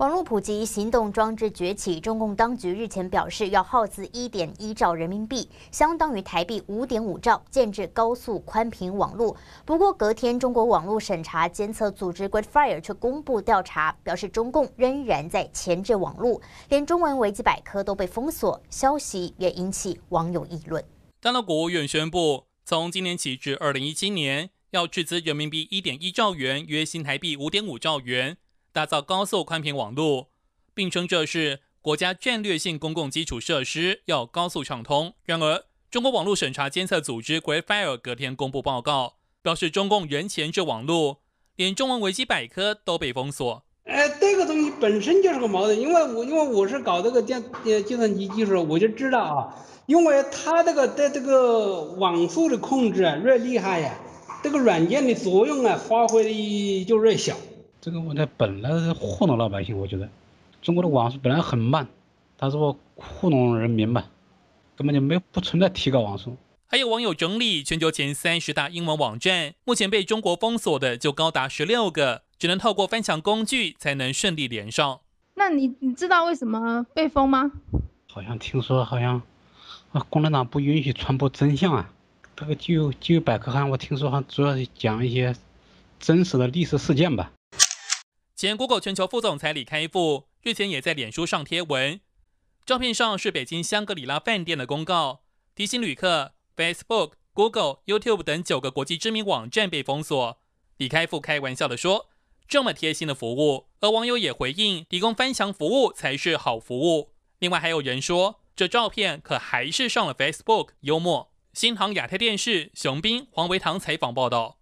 网络普及，行动装置崛起。中共当局日前表示，要耗资一点一兆人民币，相当于台币五点五兆，建置高速宽频网络。不过，隔天，中国网络审查监测组织 GreatFire 却公布调查，表示中共仍然在前置网络，连中文维基百科都被封锁。消息也引起网友议论。当到国务院宣布，从今年起至二零一七年，要斥资人民币一点一兆元，约新台币五点五兆元。打造高速宽频网络，并称这是国家战略性公共基础设施，要高速畅通。然而，中国网络审查监测组织 g r e a f i r e 隔天公布报告，表示中共人前这网络，连中文维基百科都被封锁。哎，这个东西本身就是个矛盾，因为我因为我是搞这个电呃计算机技术，我就知道啊，因为他这个对这个网速的控制啊越厉害呀，这个软件的作用啊发挥的就越小。这个问题本来是糊弄老百姓，我觉得中国的网速本来很慢，他说糊弄人民吧，根本就没有不存在提高网速。还有网友整理全球前三十大英文网站，目前被中国封锁的就高达十六个，只能透过翻墙工具才能顺利连上。那你你知道为什么被封吗？好像听说好像，啊，共产党不允许传播真相啊。这个就就百科汉，我听说主要是讲一些真实的历史事件吧。前 Google 全球副总裁李开复日前也在脸书上贴文，照片上是北京香格里拉饭店的公告，提醒旅客 Facebook、Google、YouTube 等九个国际知名网站被封锁。李开复开玩笑地说：“这么贴心的服务。”而网友也回应：“提供翻墙服务才是好服务。”另外还有人说：“这照片可还是上了 Facebook。”幽默。新航亚太电视，熊斌、黄维堂采访报道。